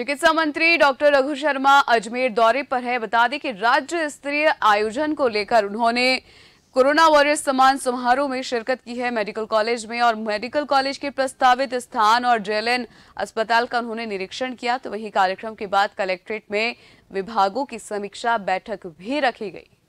चिकित्सा मंत्री डॉक्टर रघु शर्मा अजमेर दौरे पर है बता दें कि राज्य स्तरीय आयोजन को लेकर उन्होंने कोरोना वॉरियर्स सम्मान समारोह में शिरकत की है मेडिकल कॉलेज में और मेडिकल कॉलेज के प्रस्तावित स्थान और जेएलएन अस्पताल का उन्होंने निरीक्षण किया तो वही कार्यक्रम के बाद कलेक्ट्रेट में विभागों की समीक्षा बैठक भी रखी गई